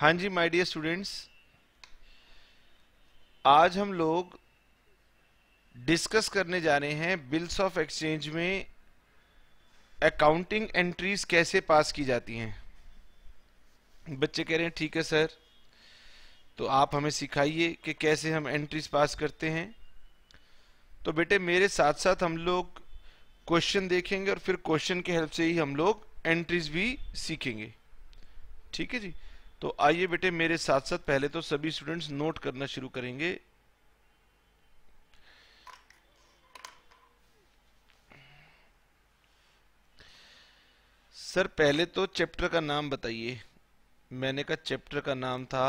हाँ जी my dear students आज हम लोग डिस्कस करने जा रहे हैं बिल्स ऑफ एक्सचेंज में अकाउंटिंग एंट्रीज कैसे पास की जाती हैं बच्चे कह रहे हैं ठीक है सर तो आप हमें सिखाइए कि कैसे हम एंट्रीज पास करते हैं तो बेटे मेरे साथ साथ हम लोग क्वेश्चन देखेंगे और फिर क्वेश्चन के हेल्प से ही हम लोग एंट्रीज भी सीखेंगे ठीक है जी तो आइए बेटे मेरे साथ साथ पहले तो सभी स्टूडेंट्स नोट करना शुरू करेंगे सर पहले तो चैप्टर का नाम बताइए मैंने कहा चैप्टर का नाम था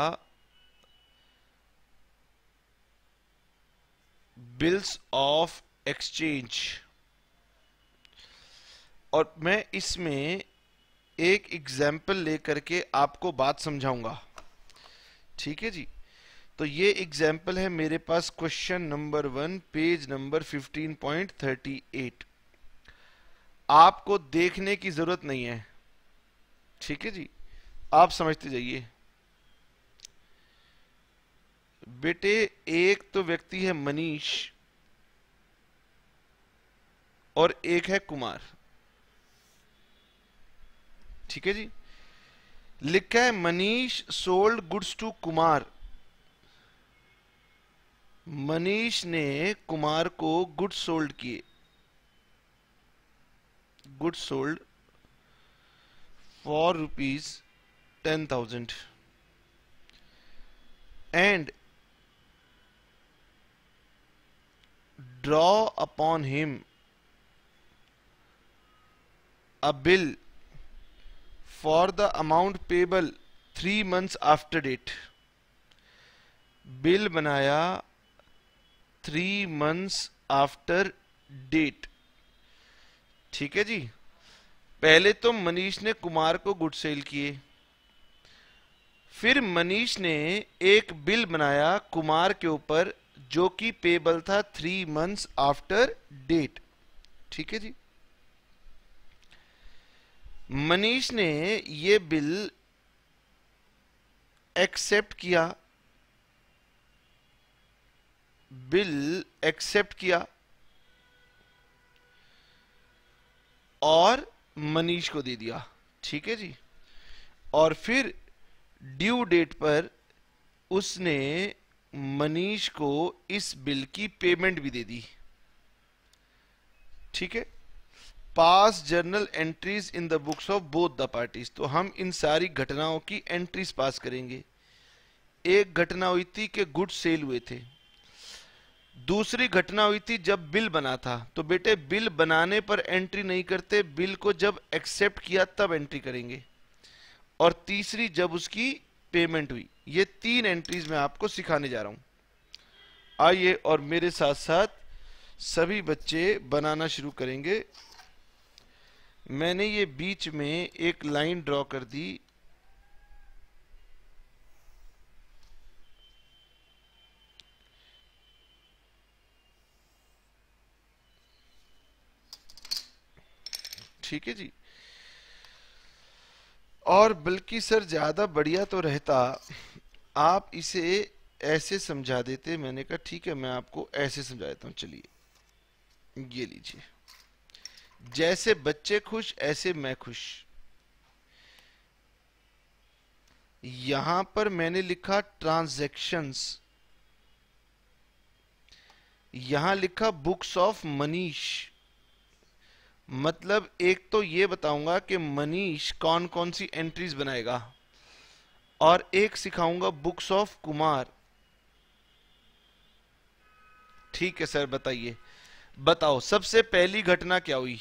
बिल्स ऑफ एक्सचेंज और मैं इसमें एक एग्जाम्पल लेकर के आपको बात समझाऊंगा ठीक है जी तो ये एग्जाम्पल है मेरे पास question number one page number 15.38 आपको देखने की जरूरत नहीं है ठीक है जी आप समझते जाइए बेटे एक तो व्यक्ति है मनीष और एक है कुमार ठीक है जी लिखा है Manish sold goods to Kumar Manish ने कुमार को गुड्स सोल्ड किए goods sold for rupees ten thousand and draw upon him a bill for the amount payable three months after date bill बनाया थ्री months after date ठीक है जी पहले तो मनीष ने कुमार को गुड सेल किए फिर मनीष ने एक बिल बनाया कुमार के ऊपर जो कि पेबल था थ्री मंथ्स आफ्टर डेट ठीक है जी मनीष ने ये बिल एक्सेप्ट किया बिल एक्सेप्ट किया और मनीष को दे दिया ठीक है जी और फिर ड्यू डेट पर उसने मनीष को इस बिल की पेमेंट भी दे दी ठीक है pass journal entries in the books of both the parties तो हम इन सारी घटनाओं की एंट्रीज पास करेंगे एक घटना हुई थी कि गुड सेल हुए थे दूसरी घटना हुई थी जब बिल बना था तो बेटे बिल बनाने पर एंट्री नहीं करते बिल को जब एक्सेप्ट किया तब एंट्री करेंगे और तीसरी जब उसकी पेमेंट हुई ये तीन एंट्रीज मैं आपको सिखाने जा रहा हूं आइए और मेरे साथ साथ सभी बच्चे बनाना शुरू करेंगे मैंने ये बीच में एक लाइन ड्रॉ कर दी ठीक है जी और बल्कि सर ज्यादा बढ़िया तो रहता आप इसे ऐसे समझा देते मैंने कहा ठीक है मैं आपको ऐसे समझा देता हूं चलिए ये लीजिए जैसे बच्चे खुश ऐसे मैं खुश यहां पर मैंने लिखा ट्रांजैक्शंस यहां लिखा बुक्स ऑफ मनीष मतलब एक तो ये बताऊंगा कि मनीष कौन कौन सी एंट्रीज बनाएगा और एक सिखाऊंगा बुक्स ऑफ कुमार ठीक है सर बताइए बताओ सबसे पहली घटना क्या हुई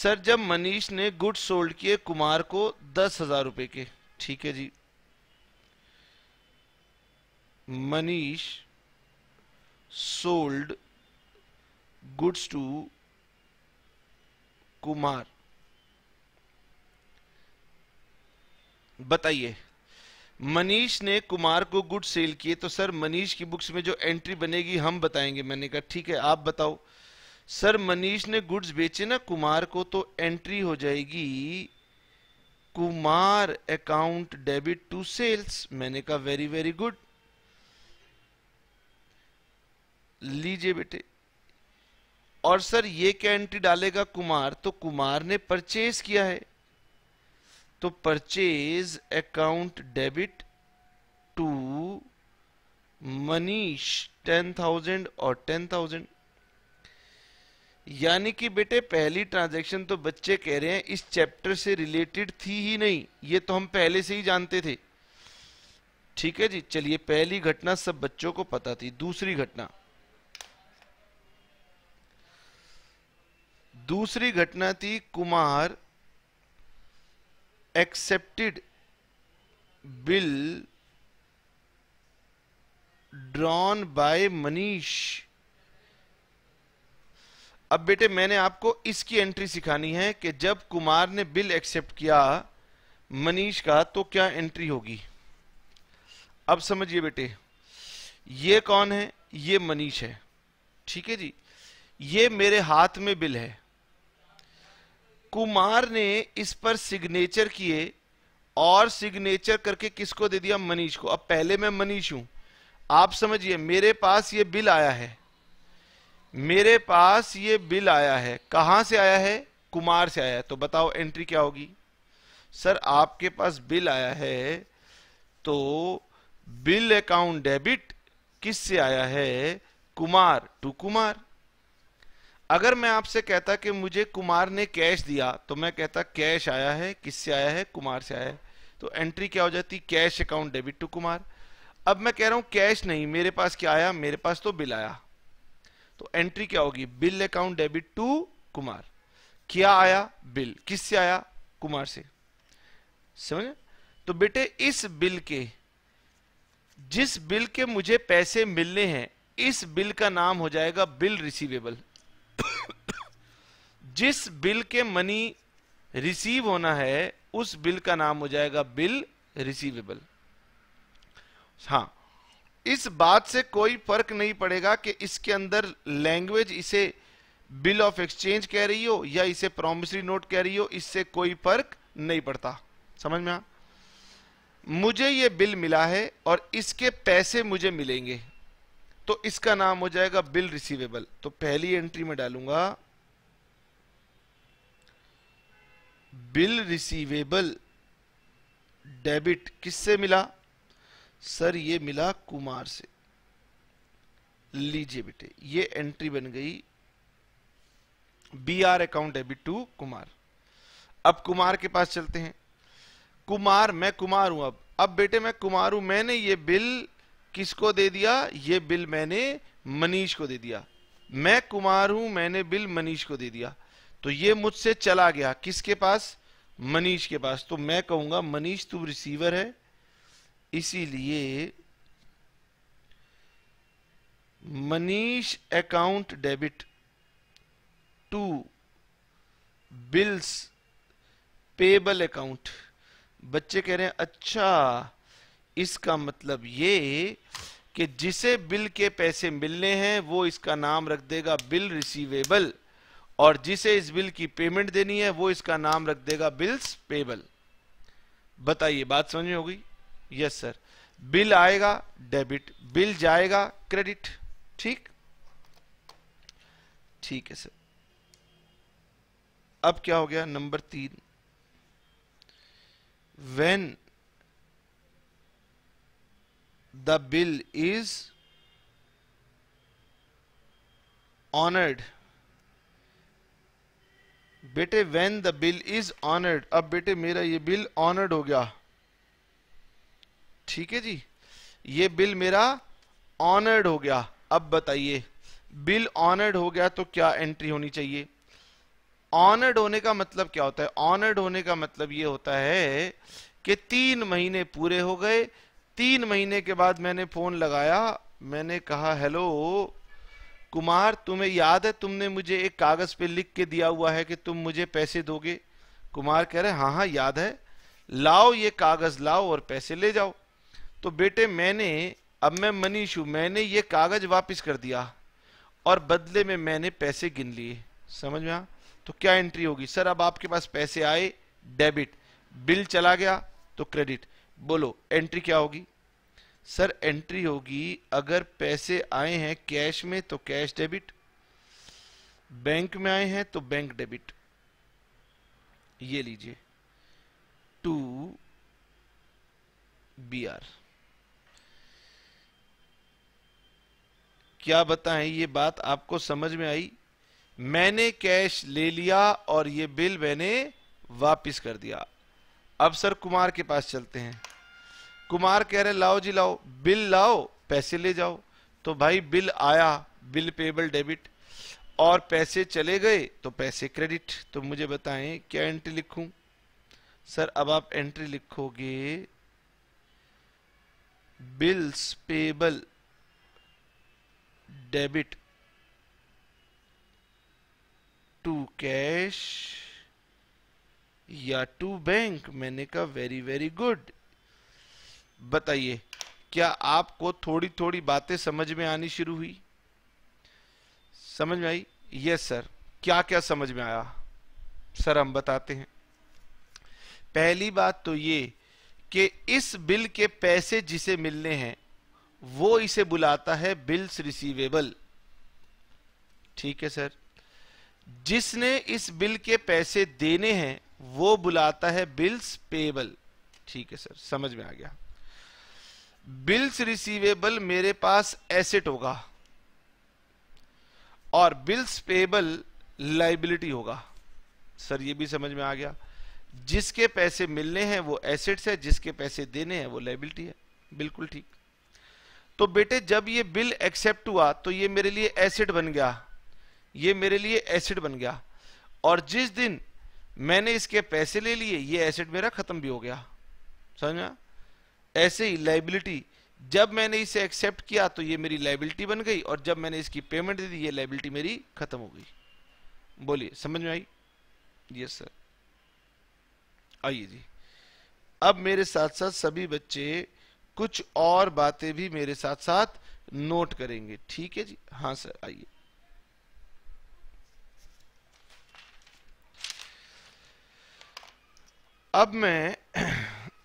सर जब मनीष ने गुड सोल्ड किए कुमार को दस हजार रुपए के ठीक है जी Manish sold goods to Kumar बताइए मनीष ने कुमार को गुड सेल किए तो सर मनीष की बुक्स में जो एंट्री बनेगी हम बताएंगे मैंने कहा ठीक है आप बताओ सर मनीष ने गुड्स बेचे ना कुमार को तो एंट्री हो जाएगी Kumar account debit to sales मैंने कहा वेरी वेरी गुड लीजिए बेटे और सर ये क्या एंट्री डालेगा कुमार तो कुमार ने परचेज किया है तो purchase account debit to Manish ten thousand और टेन थाउजेंड यानी कि बेटे पहली ट्रांजैक्शन तो बच्चे कह रहे हैं इस चैप्टर से रिलेटेड थी ही नहीं ये तो हम पहले से ही जानते थे ठीक है जी चलिए पहली घटना सब बच्चों को पता थी दूसरी घटना दूसरी घटना थी Kumar accepted bill drawn by Manish अब बेटे मैंने आपको इसकी एंट्री सिखानी है कि जब कुमार ने बिल एक्सेप्ट किया मनीष का तो क्या एंट्री होगी अब समझिए बेटे ये कौन है ये मनीष है ठीक है जी ये मेरे हाथ में बिल है कुमार ने इस पर सिग्नेचर किए और सिग्नेचर करके किसको दे दिया मनीष को अब पहले मैं मनीष हूं आप समझिए मेरे पास ये बिल आया है मेरे पास ये बिल आया है कहां से आया है कुमार से आया है तो बताओ एंट्री क्या होगी सर आपके पास बिल आया है तो बिल अकाउंट डेबिट किस से आया है कुमार टू कुमार अगर मैं आपसे कहता कि मुझे कुमार ने कैश दिया तो मैं कहता कैश आया है किससे आया है कुमार से आया है तो एंट्री क्या हो जाती cash account debit to Kumar अब मैं कह रहा हूं कैश नहीं मेरे पास क्या आया मेरे पास तो बिल आया तो एंट्री क्या होगी bill account debit to Kumar क्या आया बिल किससे आया कुमार से समझ तो बेटे इस बिल के जिस बिल के मुझे पैसे मिलने हैं इस बिल का नाम हो जाएगा बिल रिसीवेबल जिस बिल के मनी रिसीव होना है उस बिल का नाम हो जाएगा बिल रिसीवेबल हाँ इस बात से कोई फर्क नहीं पड़ेगा कि इसके अंदर लैंग्वेज इसे बिल ऑफ एक्सचेंज कह रही हो या इसे प्रोमिसरी नोट कह रही हो इससे कोई फर्क नहीं पड़ता समझ में आ मुझे यह बिल मिला है और इसके पैसे मुझे मिलेंगे तो इसका नाम हो जाएगा बिल रिसीवेबल तो पहली एंट्री में डालूंगा बिल रिसीवेबल डेबिट किससे मिला सर ये मिला कुमार से लीजिए बेटे ये एंट्री बन गई बी आर अकाउंट है टू कुमार अब कुमार के पास चलते हैं कुमार मैं कुमार हूं अब अब बेटे मैं कुमार हूं मैंने ये बिल किसको दे दिया ये बिल मैंने मनीष को दे दिया मैं कुमार हूं मैंने बिल मनीष को दे दिया तो ये मुझसे चला गया किसके पास मनीष के पास तो मैं कहूंगा मनीष तू रिसीवर है इसीलिए Manish account debit to bills payable account बच्चे कह रहे हैं अच्छा इसका मतलब ये कि जिसे बिल के पैसे मिलने हैं वो इसका नाम रख देगा बिल रिसीवेबल और जिसे इस बिल की पेमेंट देनी है वो इसका नाम रख देगा बिल्स पेबल बताइए बात समझ में होगी यस सर बिल आएगा डेबिट बिल जाएगा क्रेडिट ठीक ठीक है सर अब क्या हो गया नंबर तीन when the bill is honoured बेटे when the bill is honoured अब बेटे मेरा ये बिल ऑनर्ड हो गया ठीक है जी ये बिल मेरा ऑनर्ड हो गया अब बताइए बिल ऑनर्ड हो गया तो क्या एंट्री होनी चाहिए ऑनर्ड होने का मतलब क्या होता है ऑनर्ड होने का मतलब ये होता है कि तीन महीने पूरे हो गए तीन महीने के बाद मैंने फोन लगाया मैंने कहा हेलो कुमार तुम्हें याद है तुमने मुझे एक कागज पे लिख के दिया हुआ है कि तुम मुझे पैसे दोगे कुमार कह रहे हाँ हाँ याद है लाओ ये कागज लाओ और पैसे ले जाओ तो बेटे मैंने अब मैं मनीष हूं मैंने ये कागज वापस कर दिया और बदले में मैंने पैसे गिन लिए समझ में तो क्या एंट्री होगी सर अब आपके पास पैसे आए डेबिट बिल चला गया तो क्रेडिट बोलो एंट्री क्या होगी सर एंट्री होगी अगर पैसे आए हैं कैश में तो कैश डेबिट बैंक में आए हैं तो बैंक डेबिट ये लीजिए टू बी आर क्या बताएं ये बात आपको समझ में आई मैंने कैश ले लिया और ये बिल मैंने वापस कर दिया अब सर कुमार के पास चलते हैं कुमार कह रहे लाओ जी लाओ बिल लाओ पैसे ले जाओ तो भाई बिल आया बिल पेबल डेबिट और पैसे चले गए तो पैसे क्रेडिट तो मुझे बताएं क्या एंट्री लिखूं सर अब आप एंट्री लिखोगे bills payable debit to cash या टू बैंक मैंने कहा वेरी वेरी गुड बताइए क्या आपको थोड़ी थोड़ी बातें समझ में आनी शुरू हुई समझ में आई यस सर क्या क्या समझ में आया सर हम बताते हैं पहली बात तो ये कि इस बिल के पैसे जिसे मिलने हैं वो इसे बुलाता है बिल्स रिसीवेबल ठीक है सर जिसने इस बिल के पैसे देने हैं वो बुलाता है बिल्स पेबल ठीक है सर समझ में आ गया बिल्स रिसीवेबल मेरे पास एसेट होगा और बिल्स पेबल लाइबिलिटी होगा सर ये भी समझ में आ गया जिसके पैसे मिलने हैं वो एसेट्स है जिसके पैसे देने हैं वो लाइबिलिटी है बिल्कुल ठीक तो बेटे जब ये बिल एक्सेप्ट हुआ तो ये मेरे लिए एसिड बन गया ये मेरे लिए एसिड बन गया और जिस दिन मैंने इसके पैसे ले लिए ये एसिड मेरा खत्म भी हो गया समझा ऐसे ही लाइबिलिटी जब मैंने इसे एक्सेप्ट किया तो ये मेरी लाइबिलिटी बन गई और जब मैंने इसकी पेमेंट दे दी ये लाइबिलिटी मेरी खत्म हो गई बोलिए समझ में आई यस सर आइए जी अब मेरे साथ साथ सभी बच्चे कुछ और बातें भी मेरे साथ साथ नोट करेंगे ठीक है जी हाँ सर आइए अब मैं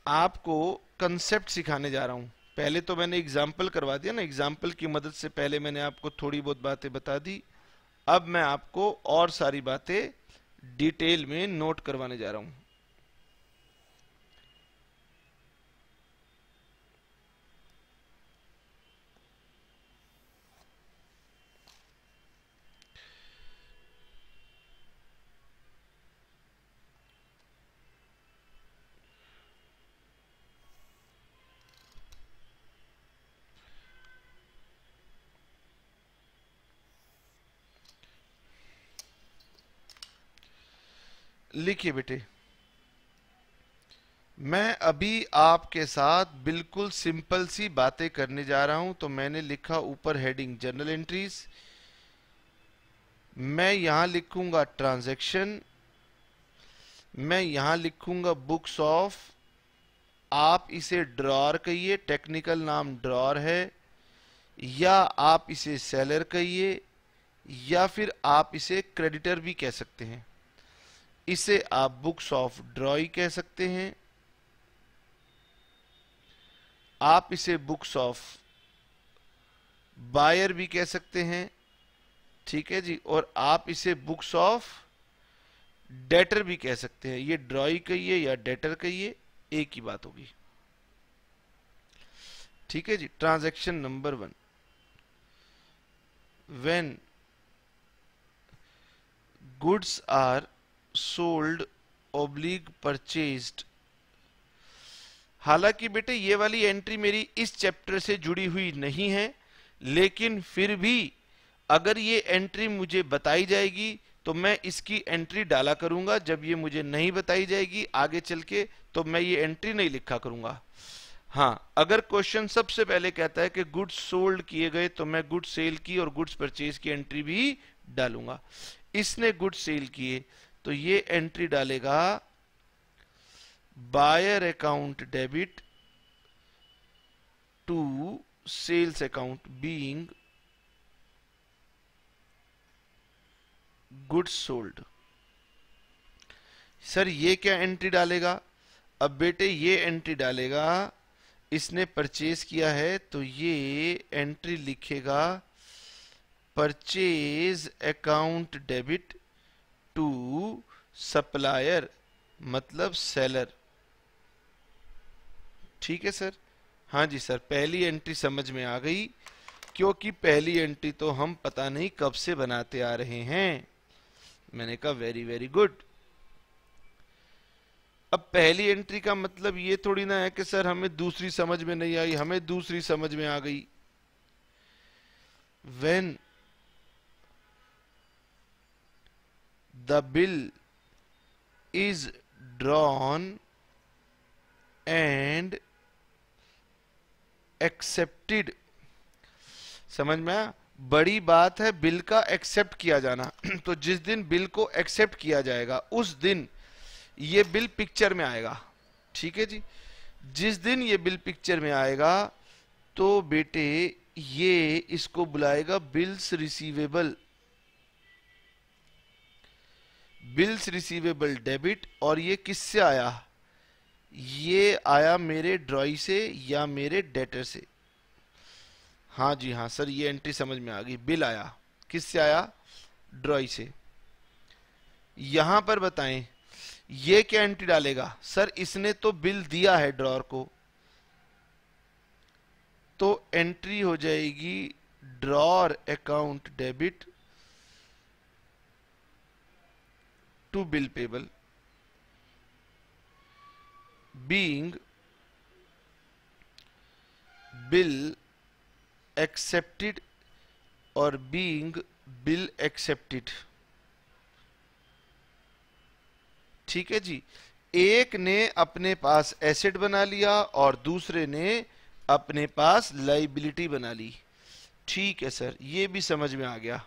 आपको कंसेप्ट सिखाने जा रहा हूं पहले तो मैंने एग्जाम्पल करवा दिया ना एग्जाम्पल की मदद से पहले मैंने आपको थोड़ी बहुत बातें बता दी अब मैं आपको और सारी बातें डिटेल में नोट करवाने जा रहा हूं लिखिए बेटे मैं अभी आपके साथ बिल्कुल सिंपल सी बातें करने जा रहा हूं तो मैंने लिखा ऊपर हेडिंग जर्नल एंट्रीज मैं यहां लिखूंगा ट्रांजैक्शन मैं यहां लिखूंगा बुक्स ऑफ आप इसे ड्रॉर कहिए टेक्निकल नाम ड्रॉर है या आप इसे सेलर कहिए या फिर आप इसे क्रेडिटर भी कह सकते हैं इसे आप बुक्स ऑफ ड्रॉइंग कह सकते हैं आप इसे बुक्स ऑफ बायर भी कह सकते हैं ठीक है जी और आप इसे बुक्स ऑफ डेटर भी कह सकते हैं ये ड्रॉई कहिए या डेटर कहिए एक ही बात होगी ठीक है जी transaction number one when goods are sold oblique purchased हालांकि बेटे ये वाली एंट्री मेरी इस चैप्टर से जुड़ी हुई नहीं है लेकिन फिर भी अगर ये एंट्री मुझे बताई जाएगी तो मैं इसकी एंट्री डाला करूंगा जब ये मुझे नहीं बताई जाएगी आगे चल के तो मैं ये एंट्री नहीं लिखा करूंगा हाँ अगर क्वेश्चन सबसे पहले कहता है कि गुड्स सोल्ड किए गए तो मैं गुड सेल की और गुड्स परचेज की एंट्री भी डालूंगा इसने गुड सेल किए तो ये एंट्री डालेगा buyer account debit to sales account being goods sold sir ये क्या एंट्री डालेगा अब बेटे ये एंट्री डालेगा इसने परचेज किया है तो ये एंट्री लिखेगा purchase account debit to supplier मतलब सेलर ठीक है सर हाँ जी सर पहली एंट्री समझ में आ गई क्योंकि पहली एंट्री तो हम पता नहीं कब से बनाते आ रहे हैं मैंने कहा वेरी वेरी गुड अब पहली एंट्री का मतलब ये थोड़ी ना है कि सर हमें दूसरी समझ में नहीं आई हमें दूसरी समझ में आ गई when the bill is drawn and accepted समझ में बड़ी बात है बिल का एक्सेप्ट किया जाना तो जिस दिन बिल को एक्सेप्ट किया जाएगा उस दिन ये बिल पिक्चर में आएगा ठीक है जी जिस दिन ये बिल पिक्चर में आएगा तो बेटे ये इसको बुलाएगा bills receivable bills receivable debit और ये किससे आया ये आया मेरे ड्रॉई से या मेरे डेटर से हाँ जी हाँ सर ये एंट्री समझ में आ गई बिल आया किससे आया ड्रॉई से यहां पर बताएं ये क्या एंट्री डालेगा सर इसने तो बिल दिया है ड्रॉर को तो एंट्री हो जाएगी drawer account debit to bill payable being bill accepted और बींग बिल एक्सेप्टेड ठीक है जी एक ने अपने पास एसेट बना लिया और दूसरे ने अपने पास लाइबिलिटी बना ली ठीक है सर ये भी समझ में आ गया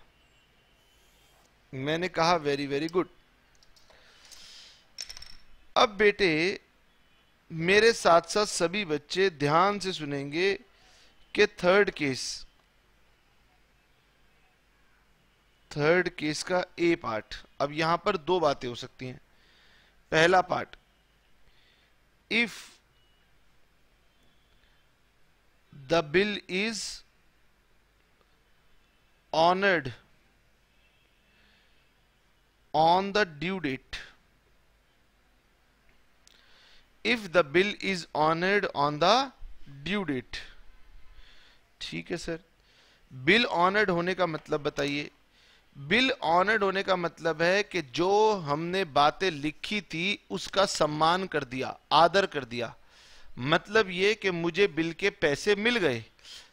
मैंने कहा वेरी वेरी गुड अब बेटे मेरे साथ साथ सभी बच्चे ध्यान से सुनेंगे कि थर्ड केस थर्ड केस का ए पार्ट अब यहां पर दो बातें हो सकती हैं पहला part if the bill is honoured on the due date if the bill is honoured on the due date ठीक है सर बिल ऑनर्ड होने का मतलब बताइए बिल ऑनर्ड होने का मतलब है कि जो हमने बातें लिखी थी उसका सम्मान कर दिया आदर कर दिया मतलब ये कि मुझे बिल के पैसे मिल गए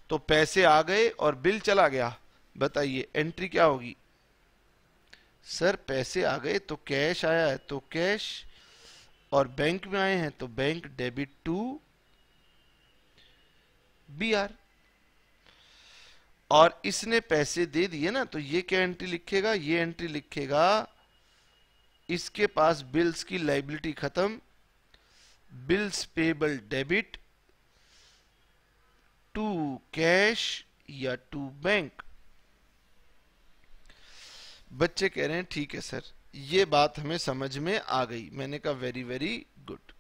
तो पैसे आ गए और बिल चला गया बताइए एंट्री क्या होगी सर पैसे आ गए तो कैश आया है तो कैश और बैंक में आए हैं तो bank debit to B R और इसने पैसे दे दिए ना तो ये क्या एंट्री लिखेगा ये एंट्री लिखेगा इसके पास बिल्स की लाइबिलिटी खत्म bills payable debit to cash या टू बैंक बच्चे कह रहे हैं ठीक है सर ये बात हमें समझ में आ गई मैंने कहा वेरी वेरी गुड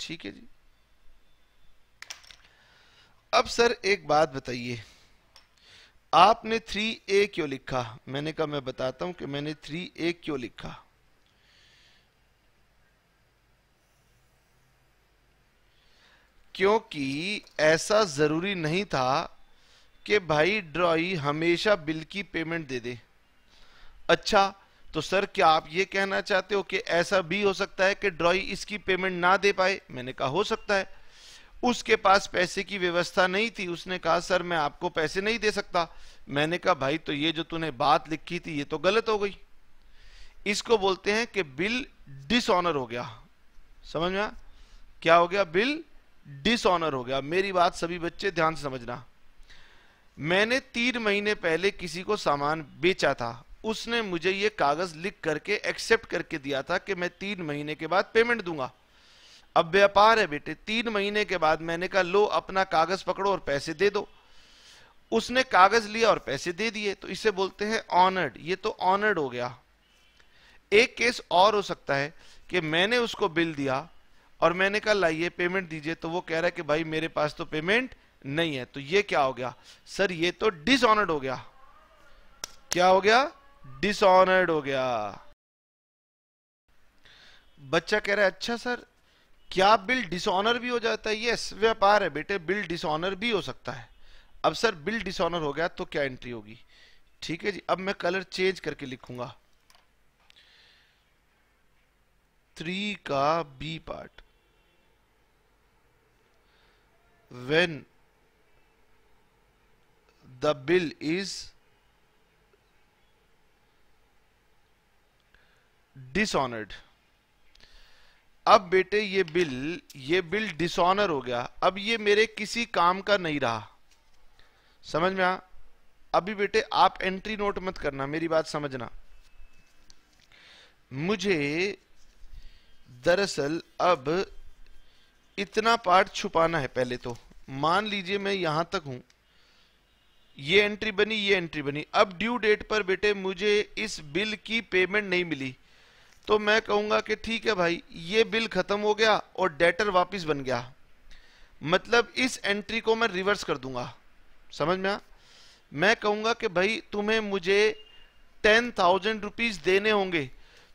ठीक है जी अब सर एक बात बताइए आपने थ्री ए क्यों लिखा मैंने कहा मैं बताता हूं कि मैंने थ्री ए क्यों लिखा क्योंकि ऐसा जरूरी नहीं था कि भाई ड्रॉई हमेशा बिल की पेमेंट दे दे अच्छा तो सर क्या आप ये कहना चाहते हो कि ऐसा भी हो सकता है कि ड्रॉई इसकी पेमेंट ना दे पाए मैंने कहा हो सकता है उसके पास पैसे की व्यवस्था नहीं थी उसने कहा सर मैं आपको पैसे नहीं दे सकता मैंने कहा भाई तो ये जो तूने बात लिखी थी ये तो गलत हो गई इसको बोलते हैं कि बिल डिसऑनर हो गया समझ में क्या हो गया बिल डिसऑनर हो गया मेरी बात सभी बच्चे ध्यान से समझना मैंने तीन महीने पहले किसी को सामान बेचा था उसने मुझे ये कागज लिख करके एक्सेप्ट करके दिया था कि मैं तीन महीने के बाद पेमेंट दूंगा अब व्यापार है बेटे तीन महीने के बाद मैंने कहा लो अपना कागज पकड़ो और पैसे दे दो उसने कागज लिया और पैसे दे दिए तो इसे बोलते हैं ऑनर्ड ये तो ऑनर्ड हो गया एक केस और हो सकता है कि मैंने उसको बिल दिया और मैंने कहा लाइए पेमेंट दीजिए तो वो कह रहा है कि भाई मेरे पास तो पेमेंट नहीं है तो ये क्या हो गया सर ये तो डिसऑनर्ड हो गया क्या हो गया डिसऑनर्ड हो गया बच्चा कह रहा है अच्छा सर क्या बिल डिसऑनर भी हो जाता है यस व्यापार है बेटे बिल डिसऑनर भी हो सकता है अब सर बिल डिसऑनर हो गया तो क्या एंट्री होगी ठीक है जी अब मैं कलर चेंज करके लिखूंगा थ्री का B part when the bill is dishonoured अब बेटे ये बिल ये बिल डिसऑनर हो गया अब ये मेरे किसी काम का नहीं रहा समझ में आ अभी बेटे आप एंट्री नोट मत करना मेरी बात समझना मुझे दरअसल अब इतना पार्ट छुपाना है पहले तो मान लीजिए मैं यहां तक हूं ये एंट्री बनी ये एंट्री बनी अब ड्यू डेट पर बेटे मुझे इस बिल की पेमेंट नहीं मिली तो मैं कहूंगा कि ठीक है भाई ये बिल ख़त्म हो गया और डेटर वापस बन गया मतलब इस एंट्री को मैं रिवर्स कर दूंगा समझ में मैं कहूंगा कि भाई तुम्हें मुझे टेन थाउजेंड रुपीज़ देने होंगे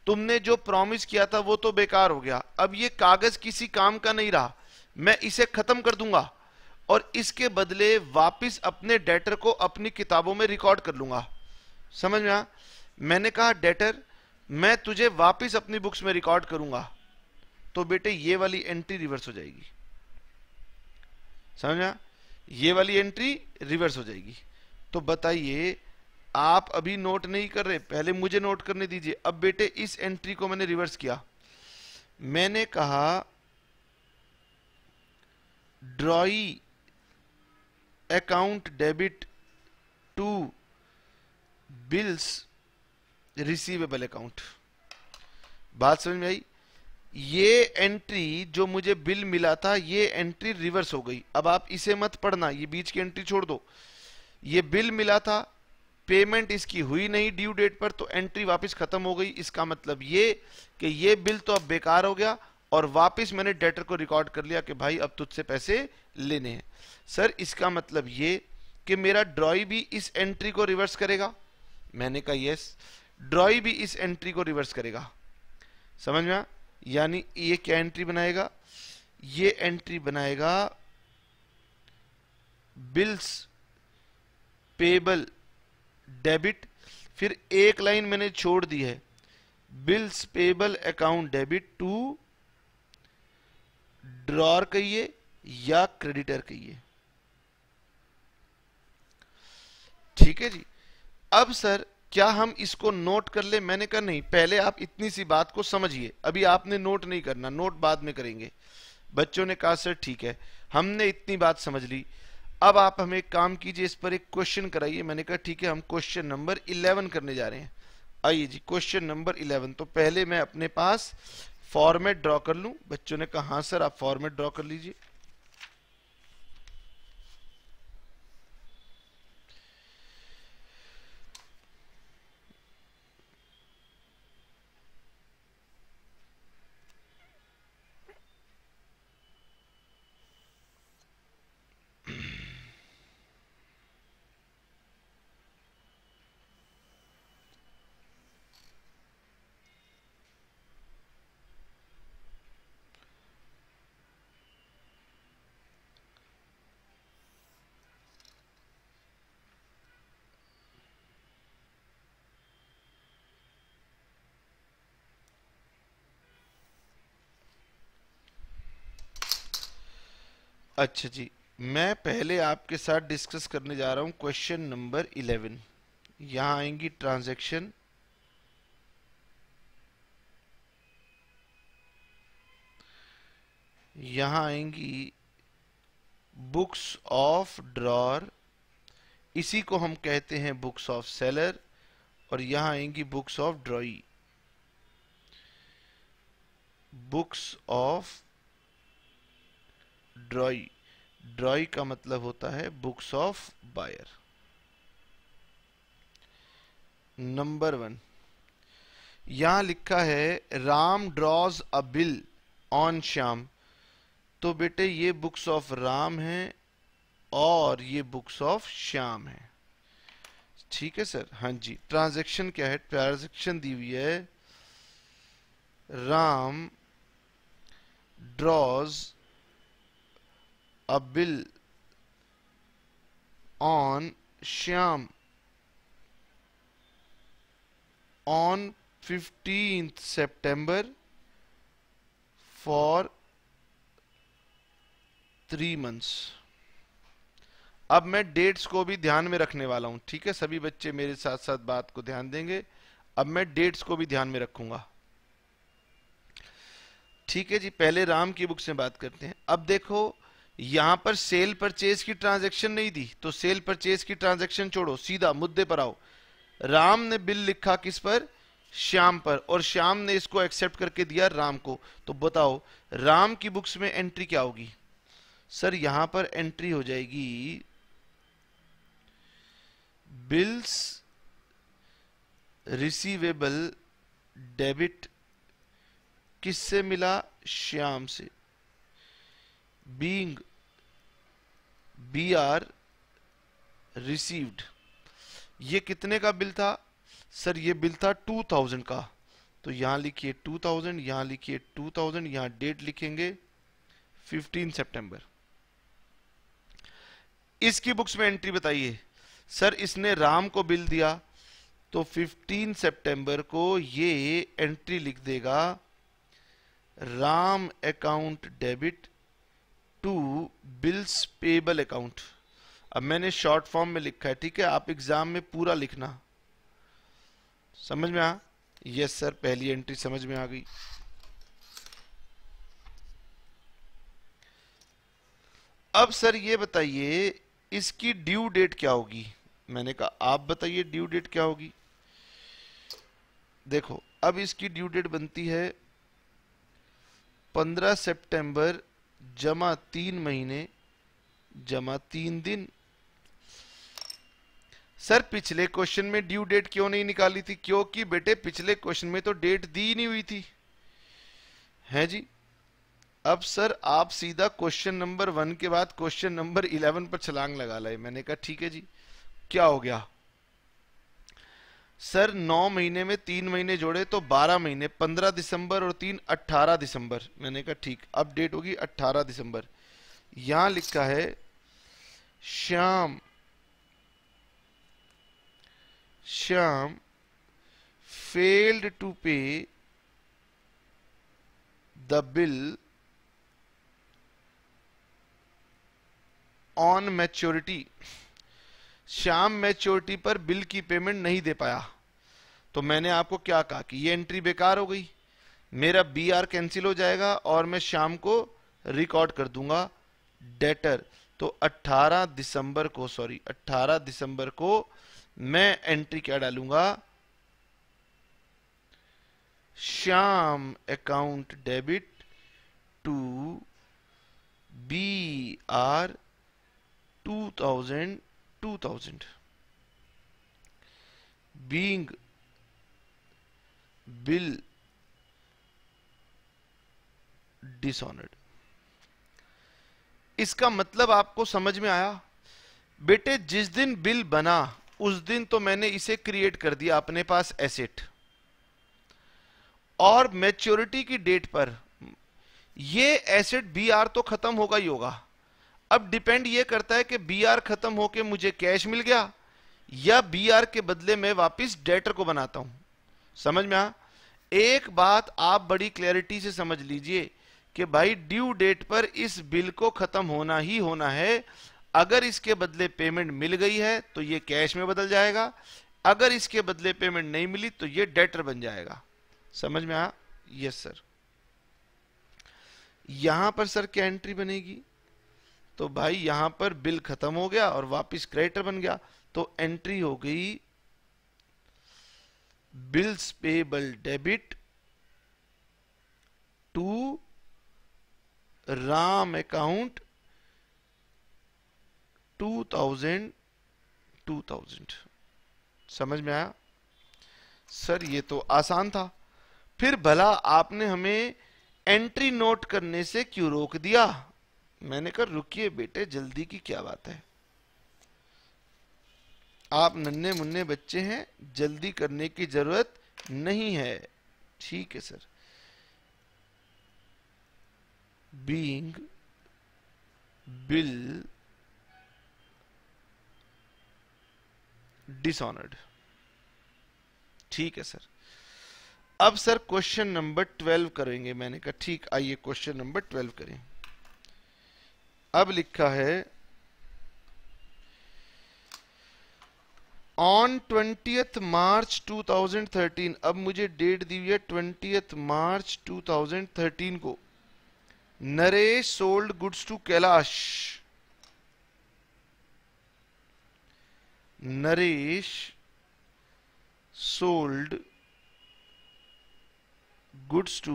तुमने जो प्रॉमिस किया था वो तो बेकार हो गया अब ये कागज़ किसी काम का नहीं रहा मैं इसे ख़त्म कर दूंगा और इसके बदले वापस अपने डेटर को अपनी किताबों में रिकॉर्ड कर लूंगा समझ में मैंने कहा डेटर मैं तुझे वापस अपनी बुक्स में रिकॉर्ड करूंगा तो बेटे ये वाली एंट्री रिवर्स हो जाएगी समझा ये वाली एंट्री रिवर्स हो जाएगी तो बताइए आप अभी नोट नहीं कर रहे पहले मुझे नोट करने दीजिए अब बेटे इस एंट्री को मैंने रिवर्स किया मैंने कहा drawee account debit to bills receivable account बात समझ में आई ये एंट्री जो मुझे बिल मिला था ये एंट्री रिवर्स हो गई अब आप इसे मत पढ़ना ये बीच की एंट्री छोड़ दो ये बिल मिला था पेमेंट इसकी हुई नहीं ड्यू डेट पर तो एंट्री वापस खत्म हो गई इसका मतलब ये कि ये बिल तो अब बेकार हो गया और वापस मैंने डेटर को रिकॉर्ड कर लिया कि भाई अब तुझसे पैसे लेने हैं सर इसका मतलब ये कि मेरा ड्रॉई भी इस एंट्री को रिवर्स करेगा मैंने कहा यस ड्रॉई भी इस एंट्री को रिवर्स करेगा समझ में यानी ये क्या एंट्री बनाएगा ये एंट्री बनाएगा बिल्स पेबल डेबिट फिर एक लाइन मैंने छोड़ दी है bills payable account debit to drawer कहिए या क्रेडिटर कहिए ठीक है जी अब सर क्या हम इसको नोट कर ले मैंने कहा नहीं पहले आप इतनी सी बात को समझिए अभी आपने नोट नहीं करना नोट बाद में करेंगे बच्चों ने कहा सर ठीक है हमने इतनी बात समझ ली अब आप हमें काम कीजिए इस पर एक क्वेश्चन कराइए मैंने कहा ठीक है हम क्वेश्चन नंबर इलेवन करने जा रहे हैं आइए जी क्वेश्चन नंबर इलेवन तो पहले मैं अपने पास फॉर्मेट ड्रॉ कर लूँ बच्चों ने कहा हाँ सर आप फॉर्मेट ड्रॉ कर लीजिए अच्छा जी मैं पहले आपके साथ डिस्कस करने जा रहा हूं क्वेश्चन नंबर इलेवन यहां आएंगी ट्रांजैक्शन यहां आएंगी बुक्स ऑफ ड्रॉर इसी को हम कहते हैं बुक्स ऑफ सेलर और यहां आएंगी books of drawee books of drawee drawee का मतलब होता है books of buyer number one यहां लिखा है Ram draws a bill on Shyam तो बेटे ये बुक्स ऑफ राम है और ये बुक्स ऑफ श्याम है ठीक है सर हां जी ट्रांजैक्शन क्या है ट्रांजैक्शन दी हुई है Ram draws a bill on Shyam on 15th September for 3 months. अब मैं डेट्स को भी ध्यान में रखने वाला हूं ठीक है सभी बच्चे मेरे साथ साथ बात को ध्यान देंगे अब मैं डेट्स को भी ध्यान में रखूंगा ठीक है जी पहले राम की बुक से बात करते हैं अब देखो यहां पर सेल परचेज की ट्रांजैक्शन नहीं दी तो सेल परचेज की ट्रांजैक्शन छोड़ो सीधा मुद्दे पर आओ राम ने बिल लिखा किस पर श्याम पर और श्याम ने इसको एक्सेप्ट करके दिया राम को तो बताओ राम की बुक्स में एंट्री क्या होगी सर यहां पर एंट्री हो जाएगी बिल्स रिसीवेबल डेबिट किससे मिला श्याम से being br received ये कितने का बिल था सर ये बिल था 2000 का तो यहां लिखिए 2000 यहां लिखिए 2000 यहां डेट लिखेंगे 15 सितंबर इसकी बुक्स में एंट्री बताइए सर इसने राम को बिल दिया तो 15 सितंबर को ये एंट्री लिख देगा Ram account debit to bills payable account अब मैंने शॉर्ट फॉर्म में लिखा है ठीक है आप एग्जाम में पूरा लिखना समझ में आ यस सर पहली एंट्री समझ में आ गई अब सर ये बताइए इसकी ड्यू डेट क्या होगी मैंने कहा आप बताइए ड्यू डेट क्या होगी देखो अब इसकी ड्यू डेट बनती है 15 सितंबर जमा तीन महीने जमा तीन दिन सर पिछले क्वेश्चन में ड्यू डेट क्यों नहीं निकाली थी क्योंकि बेटे पिछले क्वेश्चन में तो डेट दी नहीं हुई थी है जी अब सर आप सीधा क्वेश्चन नंबर वन के बाद क्वेश्चन नंबर इलेवन पर छलांग लगा लाए मैंने कहा ठीक है जी क्या हो गया सर नौ महीने में तीन महीने जोड़े तो बारह महीने पंद्रह दिसंबर और तीन अट्ठारह दिसंबर मैंने कहा ठीक अब डेट होगी अट्ठारह दिसंबर यहां लिखा है Shyam Shyam failed to pay the bill on maturity Shyam maturity पर बिल की पेमेंट नहीं दे पाया तो मैंने आपको क्या कहा कि ये एंट्री बेकार हो गई मेरा बी आर कैंसिल हो जाएगा और मैं शाम को रिकॉर्ड कर दूंगा डेटर तो 18 दिसंबर को सॉरी 18 दिसंबर को मैं एंट्री क्या डालूंगा Shyam account debit to B R two thousand 2000 being bill dishonoured इसका मतलब आपको समझ में आया बेटे जिस दिन बिल बना उस दिन तो मैंने इसे क्रिएट कर दिया अपने पास एसेट और मैच्योरिटी की डेट पर यह एसेट बी आर तो खत्म होगा ही होगा अब डिपेंड ये करता है कि बी आर खत्म होके मुझे कैश मिल गया या बी आर के बदले में वापस डेटर को बनाता हूं समझ में आ एक बात आप बड़ी क्लैरिटी से समझ लीजिए कि भाई ड्यू डेट पर इस बिल को खत्म होना ही होना है अगर इसके बदले पेमेंट मिल गई है तो ये कैश में बदल जाएगा अगर इसके बदले पेमेंट नहीं मिली तो ये डेटर बन जाएगा समझ में आ यस सर यहां पर सर क्या एंट्री बनेगी तो भाई यहां पर बिल खत्म हो गया और वापस क्रेडिटर बन गया तो एंट्री हो गई bills payable debit to Ram account two thousand two thousand समझ में आया सर ये तो आसान था फिर भला आपने हमें एंट्री नोट करने से क्यों रोक दिया मैंने कहा रुकिए बेटे जल्दी की क्या बात है आप नन्हे मुन्ने बच्चे हैं जल्दी करने की जरूरत नहीं है ठीक है सर बींग बिल डिसऑनर्ड ठीक है सर अब सर क्वेश्चन नंबर ट्वेल्व करेंगे मैंने कहा ठीक आइए क्वेश्चन नंबर ट्वेल्व करें अब लिखा है ऑन ट्वेंटियथ मार्च 2013 अब मुझे डेट दी हुई है ट्वेंटियथ मार्च 2013 को Naresh sold goods to Kailash Naresh sold goods to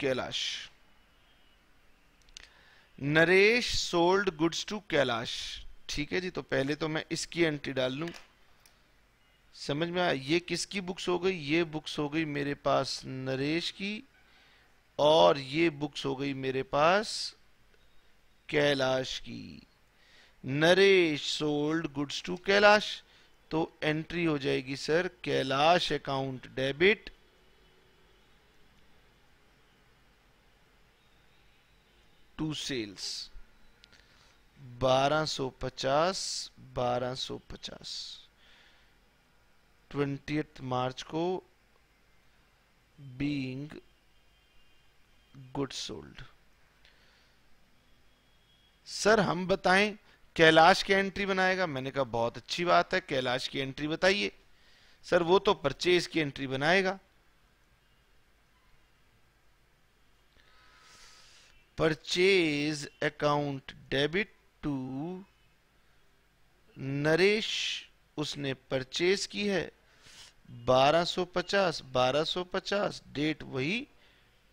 Kailash Naresh sold goods to Kailash ठीक है जी तो पहले तो मैं इसकी एंट्री डाल लू समझ में आया ये किसकी बुक्स हो गई ये बुक्स हो गई मेरे पास नरेश की और ये बुक्स हो गई मेरे पास कैलाश की Naresh sold goods to Kailash तो एंट्री हो जाएगी sir Kailash account debit to sales 1250 1250 twenty March को बीइंग गुड सोल्ड सर हम बताएं कैलाश की एंट्री बनाएगा मैंने कहा बहुत अच्छी बात है कैलाश की एंट्री बताइए सर वो तो परचेज की एंट्री बनाएगा purchase account debit to Naresh उसने परचेज की है 1250 1250 डेट वही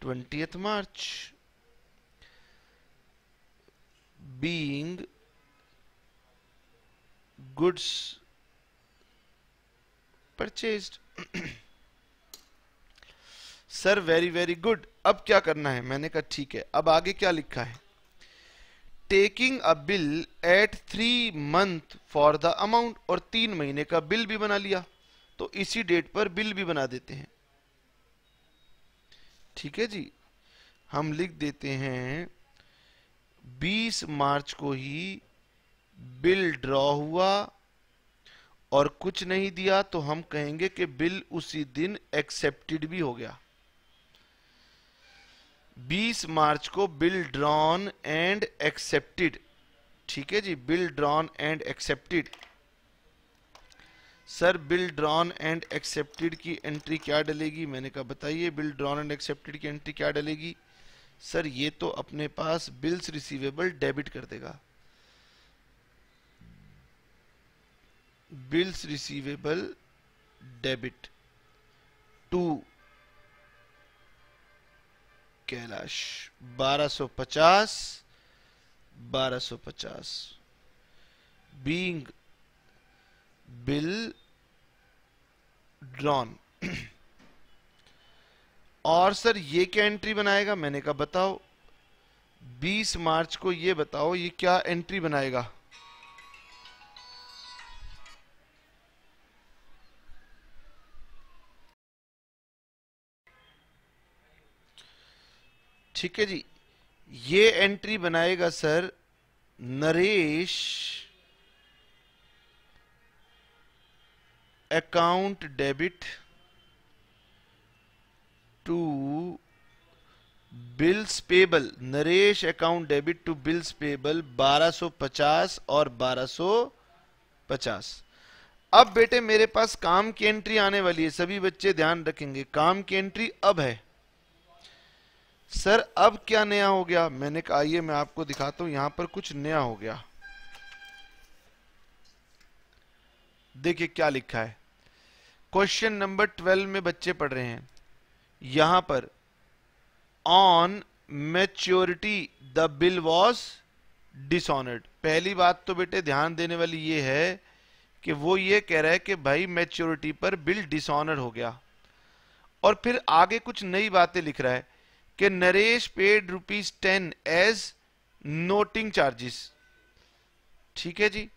twenty March being goods purchase sir very very good अब क्या करना है मैंने कहा ठीक है अब आगे क्या लिखा है taking a bill at three month for the amount और तीन महीने का बिल भी बना लिया तो इसी डेट पर बिल भी बना देते हैं ठीक है जी हम लिख देते हैं 20 मार्च को ही बिल ड्रॉ हुआ और कुछ नहीं दिया तो हम कहेंगे कि बिल उसी दिन एक्सेप्टेड भी हो गया 20 मार्च को बिल ड्रॉन एंड एक्सेप्टेड ठीक है जी bill drawn and accepted sir bill drawn and accepted की एंट्री क्या डलेगी मैंने कहा बताइए बिल ड्रॉन एंड एक्सेप्टेड की एंट्री क्या डलेगी सर ये तो अपने पास बिल्स रिसीवेबल डेबिट कर देगा bills receivable debit to Kailash 1250 1250 being bill drawn और सर ये क्या एंट्री बनाएगा मैंने कहा बताओ 20 मार्च को ये बताओ ये क्या एंट्री बनाएगा ठीक है जी ये एंट्री बनाएगा sir Naresh account debit to bills payable Naresh account debit to bills payable 1250 और 1250 अब बेटे मेरे पास काम की एंट्री आने वाली है सभी बच्चे ध्यान रखेंगे काम की एंट्री अब है सर अब क्या नया हो गया मैंने कहा आइए मैं आपको दिखाता हूं यहां पर कुछ नया हो गया देखिए क्या लिखा है क्वेश्चन नंबर ट्वेल्व में बच्चे पढ़ रहे हैं यहां पर on maturity the bill was dishonoured पहली बात तो बेटे ध्यान देने वाली ये है कि वो ये कह रहा है कि भाई मेच्योरिटी पर बिल डिसऑनर हो गया और फिर आगे कुछ नई बातें लिख रहा है कि Naresh paid rupees ten as noting charges ठीक है जी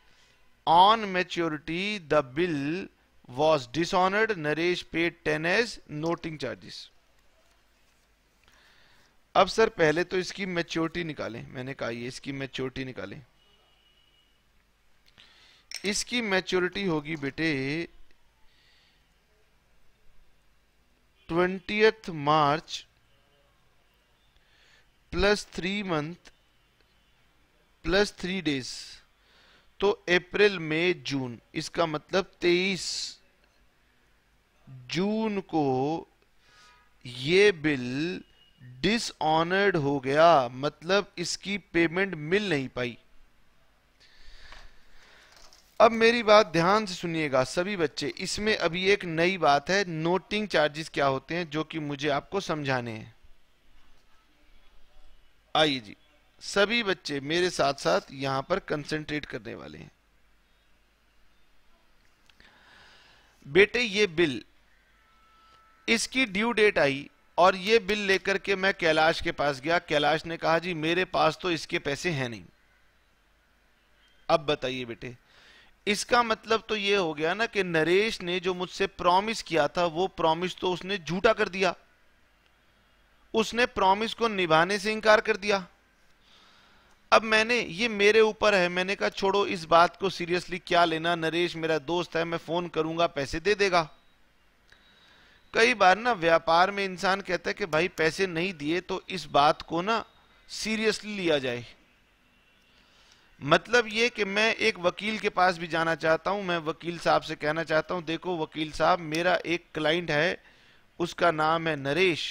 on maturity the bill was dishonoured Naresh paid ten as noting charges अब सर पहले तो इसकी मेच्योरिटी निकालें मैंने कहा ये इसकी मेच्योरिटी निकालें इसकी मेच्योरिटी होगी बेटे twentieth March plus three month plus three days तो अप्रैल मई जून इसका मतलब तेईस जून को ये बिल डिसऑनर्ड हो गया मतलब इसकी पेमेंट मिल नहीं पाई अब मेरी बात ध्यान से सुनिएगा सभी बच्चे इसमें अभी एक नई बात है नोटिंग चार्जेस क्या होते हैं जो कि मुझे आपको समझाने हैं आइए जी सभी बच्चे मेरे साथ साथ यहां पर कंसेंट्रेट करने वाले हैं बेटे ये बिल इसकी ड्यू डेट आई और ये बिल लेकर के मैं कैलाश के पास गया कैलाश ने कहा जी मेरे पास तो इसके पैसे हैं नहीं अब बताइए बेटे इसका मतलब तो ये हो गया ना कि नरेश ने जो मुझसे प्रॉमिस किया था वो प्रॉमिस तो उसने झूठा कर दिया उसने प्रॉमिस को निभाने से इनकार कर दिया अब मैंने ये मेरे ऊपर है मैंने कहा छोड़ो इस बात को सीरियसली क्या लेना नरेश मेरा दोस्त है मैं फोन करूंगा पैसे दे देगा कई बार ना व्यापार में इंसान कहता है कि भाई पैसे नहीं दिए तो इस बात को ना सीरियसली लिया जाए मतलब ये कि मैं एक वकील के पास भी जाना चाहता हूं मैं वकील साहब से कहना चाहता हूं देखो वकील साहब मेरा एक क्लाइंट है उसका नाम है नरेश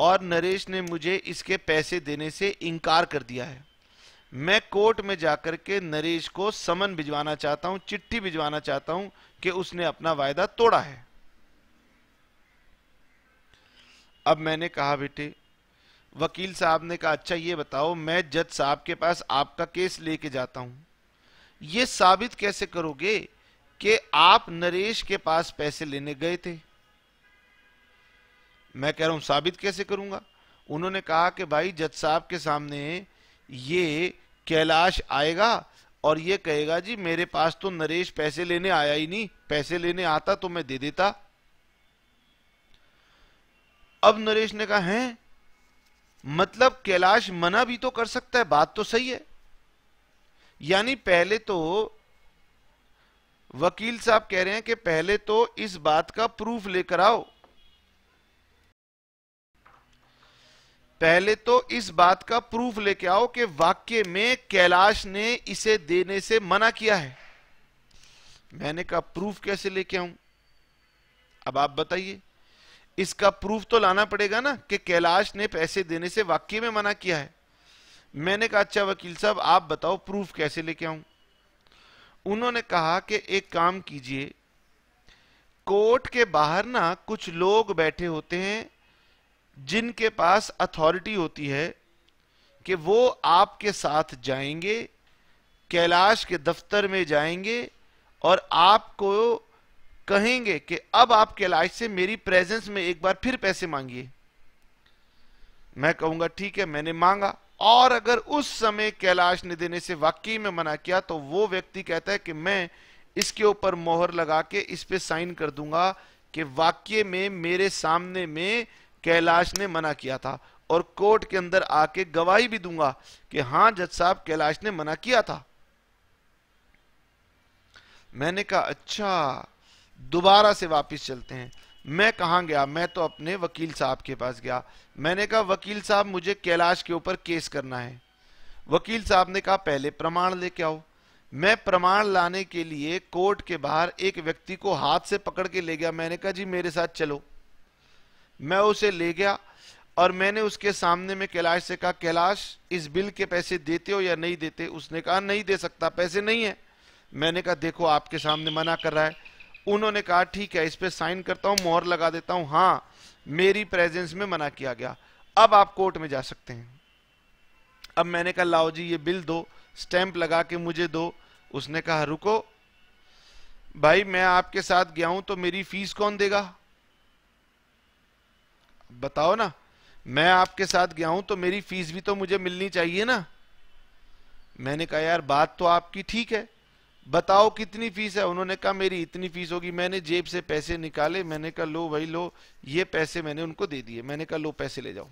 और नरेश ने मुझे इसके पैसे देने से इनकार कर दिया है मैं कोर्ट में जाकर के नरेश को समन भिजवाना चाहता हूं चिट्ठी भिजवाना चाहता हूं कि उसने अपना वायदा तोड़ा है अब मैंने कहा बेटे वकील साहब ने कहा अच्छा ये बताओ मैं जज साहब के पास आपका केस लेके जाता हूं यह साबित कैसे करोगे कि आप नरेश के पास पैसे लेने गए थे मैं कह रहा हूं साबित कैसे करूंगा उन्होंने कहा कि भाई जज साहब के सामने ये कैलाश आएगा और ये कहेगा जी मेरे पास तो नरेश पैसे लेने आया ही नहीं पैसे लेने आता तो मैं दे देता अब नरेश ने कहा है मतलब कैलाश मना भी तो कर सकता है बात तो सही है यानी पहले तो वकील साहब कह रहे हैं कि पहले तो इस बात का प्रूफ लेकर आओ पहले तो इस बात का प्रूफ लेके आओ कि वाक्य में कैलाश ने इसे देने से मना किया है मैंने कहा प्रूफ कैसे लेके आऊं अब आप बताइए इसका प्रूफ तो लाना पड़ेगा ना कि कैलाश ने पैसे देने से वाक्य में मना किया है मैंने कहा अच्छा वकील साहब आप बताओ प्रूफ कैसे लेके आऊं उन्होंने कहा कि एक काम कीजिए कोर्ट के बाहर ना कुछ लोग बैठे होते हैं जिनके पास अथॉरिटी होती है कि वो आपके साथ जाएंगे कैलाश के दफ्तर में जाएंगे और आपको कहेंगे कि अब आप कैलाश से मेरी प्रेजेंस में एक बार फिर पैसे मांगिए मैं कहूंगा ठीक है मैंने मांगा और अगर उस समय कैलाश ने देने से वाकई में मना किया तो वो व्यक्ति कहता है कि मैं इसके ऊपर मोहर लगा के इस पे साइन कर दूंगा कि वाक्य में मेरे सामने में कैलाश ने मना किया था और कोर्ट के अंदर आके गवाही भी दूंगा कि हां जज साहब कैलाश ने मना किया था मैंने कहा अच्छा दोबारा से वापस चलते हैं मैं कहा गया मैं तो अपने वकील साहब के पास गया मैंने कहा वकील साहब मुझे कैलाश के ऊपर केस करना है वकील साहब ने कहा पहले प्रमाण लेके आओ मैं प्रमाण लाने के लिए कोर्ट के बाहर एक व्यक्ति को हाथ से पकड़ के ले गया मैंने कहा जी मेरे साथ चलो मैं उसे ले गया और मैंने उसके सामने में कैलाश से कहा कैलाश इस बिल के पैसे देते हो या नहीं देते उसने कहा नहीं दे सकता पैसे नहीं है मैंने कहा देखो आपके सामने मना कर रहा है उन्होंने कहा ठीक है इस पर साइन करता हूं मोहर लगा देता हूं हाँ मेरी प्रेजेंस में मना किया गया अब आप कोर्ट में जा सकते हैं अब मैंने कहा लाओ जी ये बिल दो स्टैंप लगा के मुझे दो उसने कहा रुको भाई मैं आपके साथ गया हूं तो मेरी फीस कौन देगा बताओ ना मैं आपके साथ गया हूं तो मेरी फीस भी तो मुझे मिलनी चाहिए ना मैंने कहा यार बात तो आपकी ठीक है बताओ कितनी फीस है उन्होंने कहा मेरी इतनी फीस होगी मैंने जेब से पैसे निकाले मैंने कहा लो भाई लो ये पैसे मैंने उनको दे दिए मैंने कहा लो पैसे ले जाओ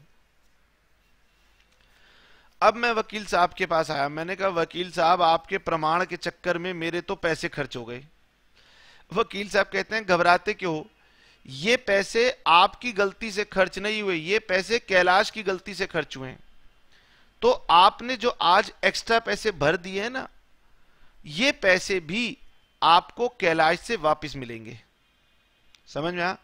अब मैं वकील साहब के पास आया मैंने कहा वकील साहब आपके प्रमाण के चक्कर में मेरे तो पैसे खर्च हो गए वकील साहब कहते हैं घबराते क्यों ये पैसे आपकी गलती से खर्च नहीं हुए ये पैसे कैलाश की गलती से खर्च हुए तो आपने जो आज एक्स्ट्रा पैसे भर दिए हैं ना ये पैसे भी आपको कैलाश से वापस मिलेंगे समझ में आ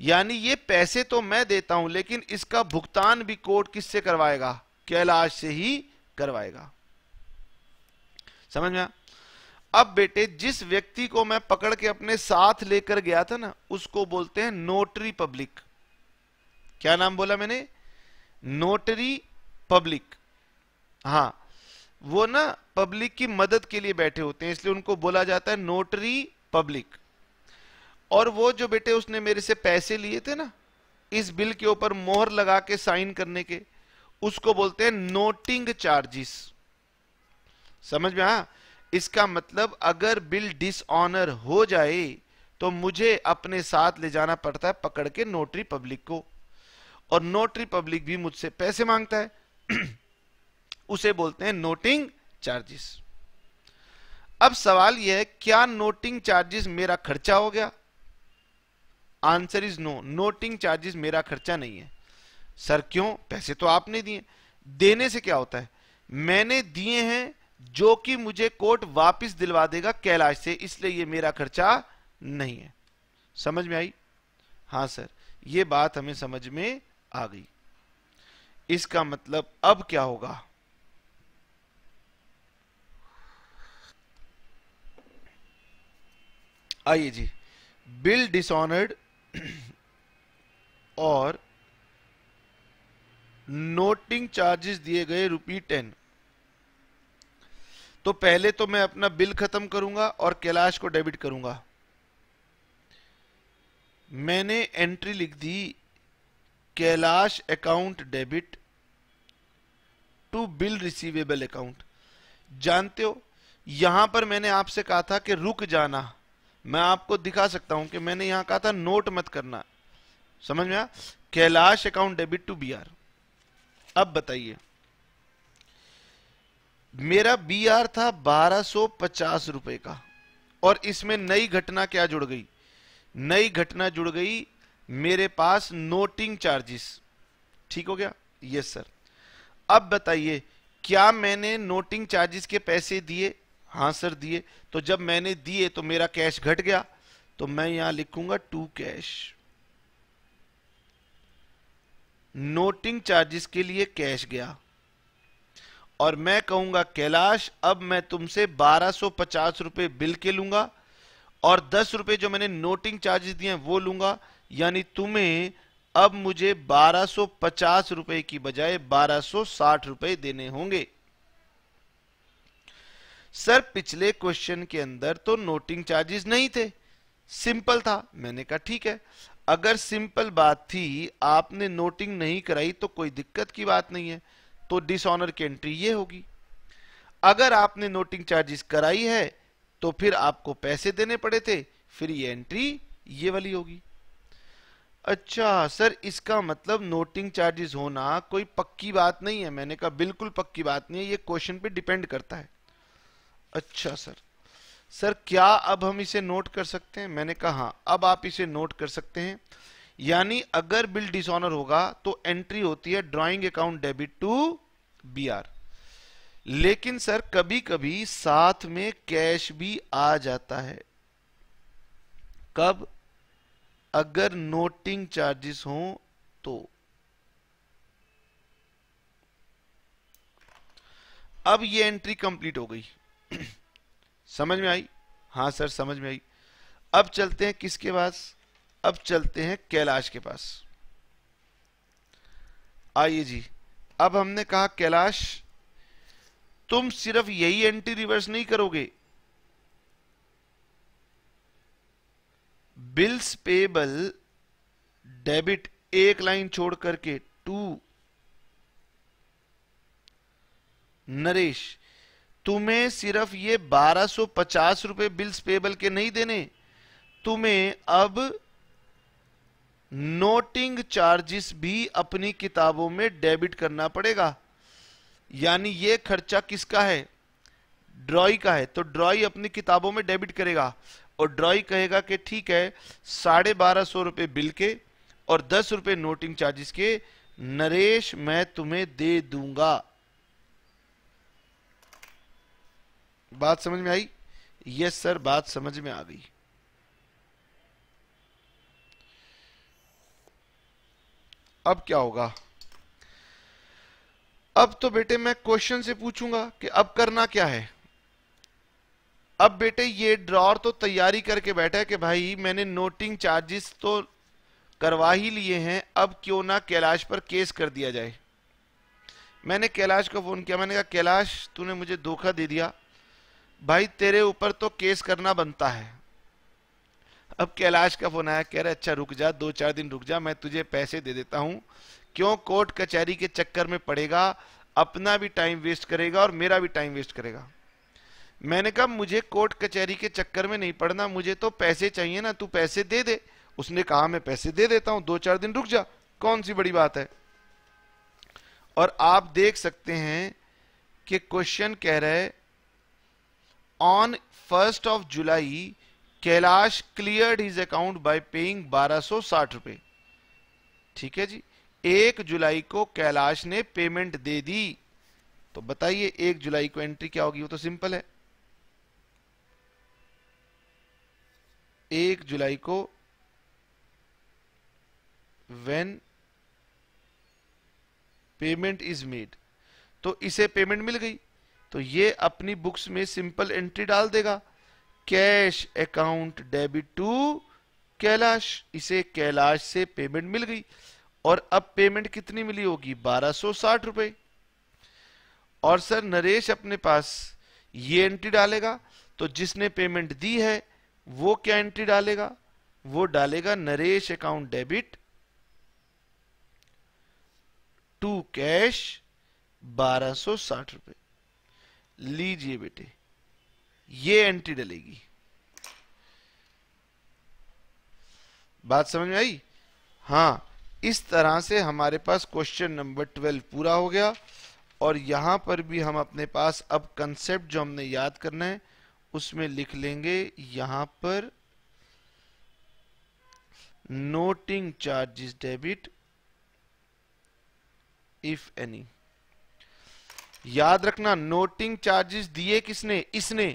यानी ये पैसे तो मैं देता हूं लेकिन इसका भुगतान भी कोर्ट किससे करवाएगा कैलाश से ही करवाएगा समझ में आ अब बेटे जिस व्यक्ति को मैं पकड़ के अपने साथ लेकर गया था ना उसको बोलते हैं नोटरी पब्लिक क्या नाम बोला मैंने नोटरी पब्लिक हाँ वो ना पब्लिक की मदद के लिए बैठे होते हैं इसलिए उनको बोला जाता है नोटरी पब्लिक और वो जो बेटे उसने मेरे से पैसे लिए थे ना इस बिल के ऊपर मोहर लगा के साइन करने के उसको बोलते हैं नोटिंग चार्जेस समझ में हाँ इसका मतलब अगर बिल डिसऑनर हो जाए तो मुझे अपने साथ ले जाना पड़ता है पकड़ के नोटरी पब्लिक को और नोटरी पब्लिक भी मुझसे पैसे मांगता है उसे बोलते हैं नोटिंग चार्जेस अब सवाल यह है क्या नोटिंग चार्जेस मेरा खर्चा हो गया answer is no noting charges मेरा खर्चा नहीं है सर क्यों पैसे तो आपने दिए देने से क्या होता है मैंने दिए हैं जो कि मुझे कोट वापस दिलवा देगा कैलाश से इसलिए ये मेरा खर्चा नहीं है समझ में आई हाँ सर ये बात हमें समझ में आ गई इसका मतलब अब क्या होगा आइए जी बिल डिसऑनर्ड और नोटिंग चार्जेस दिए गए रुपी टेन तो पहले तो मैं अपना बिल खत्म करूंगा और कैलाश को डेबिट करूंगा मैंने एंट्री लिख दी Kailash account debit to bill receivable account जानते हो यहां पर मैंने आपसे कहा था कि रुक जाना मैं आपको दिखा सकता हूं कि मैंने यहां कहा था नोट मत करना समझ में आया Kailash account debit to BR अब बताइए मेरा बी आर था बारह सौ पचास रुपए का और इसमें नई घटना क्या जुड़ गई नई घटना जुड़ गई मेरे पास नोटिंग चार्जेस ठीक हो गया यस सर अब बताइए क्या मैंने नोटिंग चार्जेस के पैसे दिए हाँ सर दिए तो जब मैंने दिए तो मेरा कैश घट गया तो मैं यहां लिखूंगा टू कैश नोटिंग चार्जेस के लिए कैश गया और मैं कहूंगा कैलाश अब मैं तुमसे बारह पचास रुपए बिल के लूंगा और दस रुपए जो मैंने नोटिंग चार्जेस दिए हैं वो लूंगा यानी तुम्हें अब मुझे बारह पचास रुपए की बजाय बारह साठ रुपए देने होंगे सर पिछले क्वेश्चन के अंदर तो नोटिंग चार्जेस नहीं थे सिंपल था मैंने कहा ठीक है अगर सिंपल बात थी आपने नोटिंग नहीं कराई तो कोई दिक्कत की बात नहीं है तो डिसऑनर की एंट्री ये होगी अगर आपने नोटिंग चार्जेस कराई है तो फिर आपको पैसे देने पड़े थे फिर ये एंट्री ये वाली होगी अच्छा सर इसका मतलब नोटिंग चार्जेस होना कोई पक्की बात नहीं है मैंने कहा बिल्कुल पक्की बात नहीं है ये क्वेश्चन पे डिपेंड करता है अच्छा सर सर क्या अब हम इसे नोट कर सकते हैं मैंने कहा हाँ अब आप इसे नोट कर सकते हैं यानी अगर बिल डिसऑनर होगा तो एंट्री होती है drawing account debit to B R लेकिन सर कभी कभी साथ में कैश भी आ जाता है कब अगर नोटिंग चार्जेस हो तो अब ये एंट्री कंप्लीट हो गई समझ में आई हां सर समझ में आई अब चलते हैं किसके पास अब चलते हैं कैलाश के पास आइए जी अब हमने कहा कैलाश तुम सिर्फ यही एंटी रिवर्स नहीं करोगे बिल्स पेबल डेबिट एक लाइन छोड़ करके टू नरेश तुम्हें सिर्फ ये 1250 रुपए बिल्स पेबल के नहीं देने तुम्हें अब नोटिंग चार्जेस भी अपनी किताबों में डेबिट करना पड़ेगा यानी यह खर्चा किसका है ड्रॉई का है तो ड्रॉई अपनी किताबों में डेबिट करेगा और ड्रॉई कहेगा कि ठीक है साढ़े बारह सौ रुपए बिल के और दस रुपए नोटिंग चार्जेस के नरेश मैं तुम्हें दे दूंगा बात समझ में आई यस सर बात समझ में आ गई अब क्या होगा अब तो बेटे मैं क्वेश्चन से पूछूंगा कि अब करना क्या है अब बेटे ये ड्रॉर तो तैयारी करके बैठा है कि भाई मैंने नोटिंग चार्जेस तो करवा ही लिए हैं अब क्यों ना कैलाश पर केस कर दिया जाए मैंने कैलाश को फ़ोन किया मैंने कहा कैलाश तूने मुझे धोखा दे दिया भाई तेरे ऊपर तो केस करना बनता है अब कैलाश का फोन आया कह रहा अच्छा रुक जा दो चार दिन रुक जा मैं तुझे पैसे दे देता हूँ क्यों कोर्ट कचहरी के चक्कर में पड़ेगा अपना भी टाइम वेस्ट करेगा और मेरा भी टाइम वेस्ट करेगा मैंने कहा मुझे कोर्ट कचहरी के चक्कर में नहीं पड़ना मुझे तो पैसे चाहिए ना तू पैसे दे दे उसने कहा मैं पैसे दे देता हूं दो चार दिन रुक जा कौन सी बड़ी बात है और आप देख सकते हैं कि क्वेश्चन कह रहे on first of July Kailash clear his account by paying 1260 रुपए ठीक है जी एक जुलाई को कैलाश ने पेमेंट दे दी तो बताइए एक जुलाई को एंट्री क्या होगी वो तो सिंपल है एक जुलाई को वेन पेमेंट इज मेड तो इसे पेमेंट मिल गई तो ये अपनी बुक्स में सिंपल एंट्री डाल देगा cash account debit to Kailash इसे कैलाश से पेमेंट मिल गई और अब पेमेंट कितनी मिली होगी बारह सो साठ रुपए और सर नरेश अपने पास ये एंट्री डालेगा तो जिसने पेमेंट दी है वो क्या एंट्री डालेगा वो डालेगा Naresh account debit to cash बारह सो साठ रुपए लीजिए बेटे ये एंट्री डलेगी बात समझ में आई हाँ इस तरह से हमारे पास क्वेश्चन नंबर ट्वेल्व पूरा हो गया और यहां पर भी हम अपने पास अब कंसेप्ट जो हमने याद करना है उसमें लिख लेंगे यहां पर noting charges debit if any याद रखना नोटिंग चार्जेस दिए किसने इसने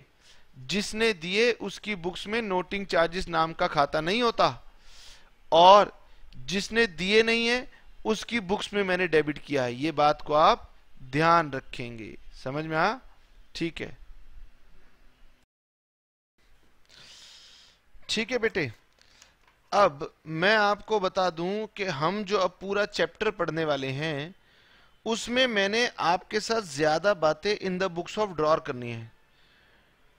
जिसने दिए उसकी बुक्स में नोटिंग चार्जेस नाम का खाता नहीं होता और जिसने दिए नहीं है उसकी बुक्स में मैंने डेबिट किया है ये बात को आप ध्यान रखेंगे समझ में आ ठीक है ठीक है बेटे अब मैं आपको बता दूं कि हम जो अब पूरा चैप्टर पढ़ने वाले हैं उसमें मैंने आपके साथ ज्यादा बातें in the books of drawer करनी है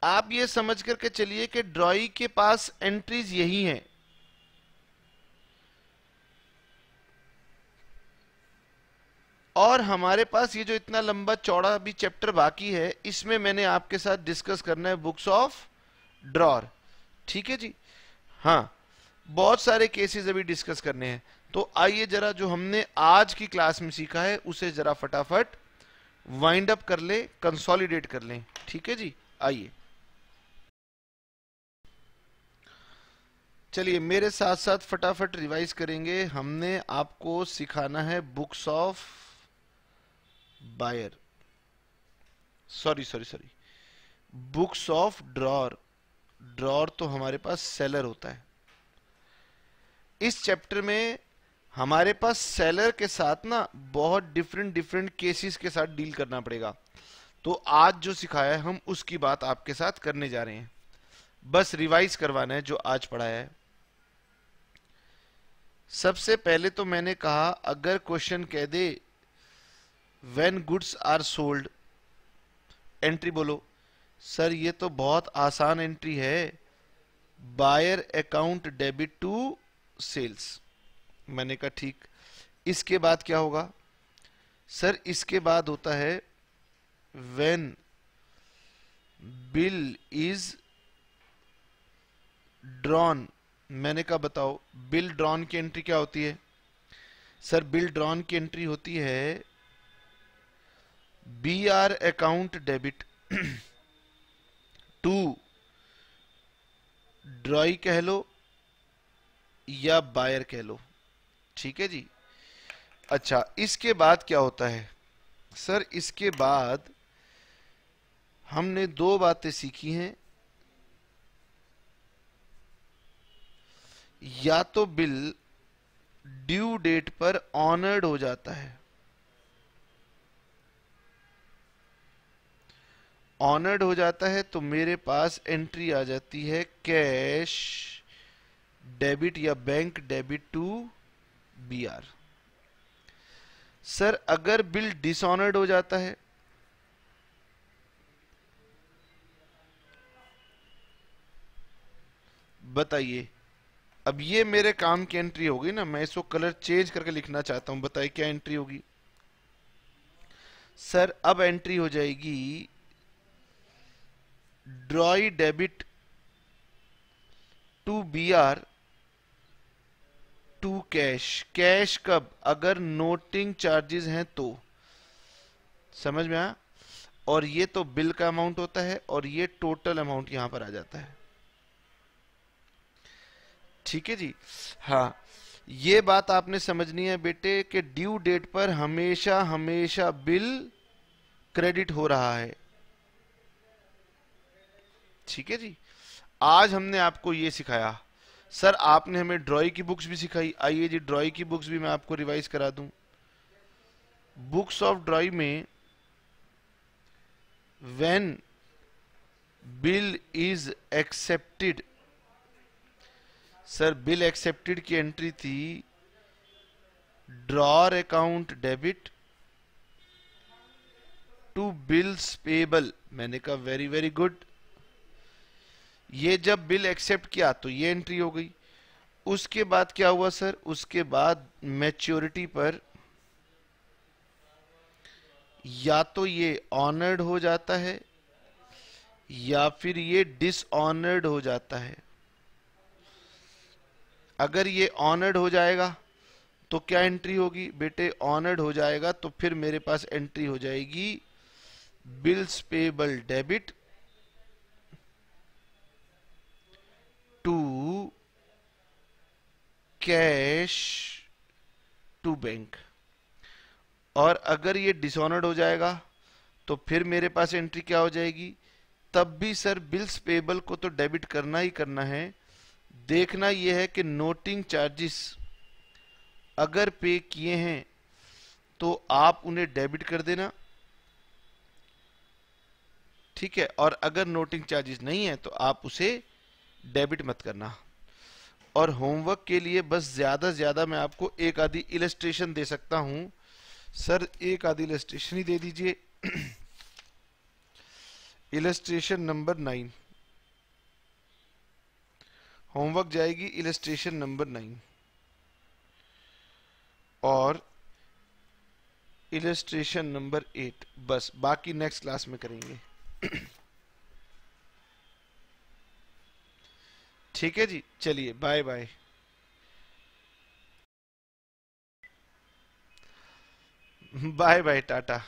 आप ये समझ करके चलिए कि ड्रॉई के पास एंट्रीज यही हैं और हमारे पास ये जो इतना लंबा चौड़ा अभी चैप्टर बाकी है इसमें मैंने आपके साथ डिस्कस करना है बुक्स ऑफ ड्रॉर ठीक है जी हाँ बहुत सारे केसेस अभी डिस्कस करने हैं तो आइए जरा जो हमने आज की क्लास में सीखा है उसे जरा फटाफट वाइंड अप कर ले कंसोलिडेट कर लें ठीक है जी आइए चलिए मेरे साथ साथ फटाफट रिवाइज करेंगे हमने आपको सिखाना है books of buyer sorry sorry sorry books of drawer drawer तो हमारे पास सेलर होता है इस चैप्टर में हमारे पास सेलर के साथ ना बहुत डिफरेंट डिफरेंट केसेस के साथ डील करना पड़ेगा तो आज जो सिखाया है हम उसकी बात आपके साथ करने जा रहे हैं बस रिवाइज करवाना है जो आज पढ़ाया है सबसे पहले तो मैंने कहा अगर क्वेश्चन कह दे when goods are sold entry बोलो सर ये तो बहुत आसान एंट्री है buyer account debit to sales मैंने कहा ठीक इसके बाद क्या होगा सर इसके बाद होता है व्हेन बिल इज ड्रॉन मैंने कहा बताओ बिल ड्रॉन की एंट्री क्या होती है सर बिल ड्रॉन की एंट्री होती है B R account debit to drawee कह लो या बायर कह लो ठीक है जी अच्छा इसके बाद क्या होता है सर इसके बाद हमने दो बातें सीखी हैं या तो बिल ड्यू डेट पर ऑनर्ड हो जाता है ऑनर्ड हो जाता है तो मेरे पास एंट्री आ जाती है कैश डेबिट या bank debit to BR sir अगर बिल डिसऑनर्ड हो जाता है बताइए अब ये मेरे काम की एंट्री होगी ना मैं इसको कलर चेंज करके लिखना चाहता हूं बताइए क्या एंट्री होगी सर अब एंट्री हो जाएगी drawee debit to B R to cash cash कब अगर नोटिंग चार्जेस हैं तो समझ में आया और ये तो बिल का अमाउंट होता है और ये टोटल अमाउंट यहां पर आ जाता है ठीक है जी हाँ ये बात आपने समझनी है बेटे कि ड्यू डेट पर हमेशा हमेशा बिल क्रेडिट हो रहा है ठीक है जी आज हमने आपको ये सिखाया सर आपने हमें ड्रॉइंग की बुक्स भी सिखाई आइए जी ड्रॉइंग की बुक्स भी मैं आपको रिवाइज करा दूं बुक्स ऑफ ड्रॉइंग में when bill is accepted sir bill accepted की एंट्री थी drawer account debit to bills payable मैंने कहा वेरी वेरी गुड ये जब बिल एक्सेप्ट किया तो ये एंट्री हो गई उसके बाद क्या हुआ सर उसके बाद मैच्योरिटी पर या तो ये ऑनर्ड हो जाता है या फिर ये डिसऑनर्ड हो जाता है अगर ये ऑनर्ड हो जाएगा तो क्या एंट्री होगी बेटे ऑनर्ड हो जाएगा तो फिर मेरे पास एंट्री हो जाएगी bills payable debit to cash to bank और अगर ये डिसऑनर्ड हो जाएगा तो फिर मेरे पास एंट्री क्या हो जाएगी तब भी सर बिल्स पेबल को तो डेबिट करना ही करना है देखना यह है कि नोटिंग चार्जेस अगर पे किए हैं तो आप उन्हें डेबिट कर देना ठीक है और अगर नोटिंग चार्जेस नहीं है तो आप उसे डेबिट मत करना और होमवर्क के लिए बस ज़्यादा से ज़्यादा मैं आपको एक आधी इलेस्ट्रेशन दे सकता हूं सर एक आधी इलेस्ट्रेशन ही दे दीजिए इलेस्ट्रेशन नंबर नाइन होमवर्क जाएगी इलेस्ट्रेशन नंबर नाइन और इलेस्ट्रेशन नंबर एट बस बाकी नेक्स्ट क्लास में करेंगे ठीक है जी चलिए bye bye bye bye Tata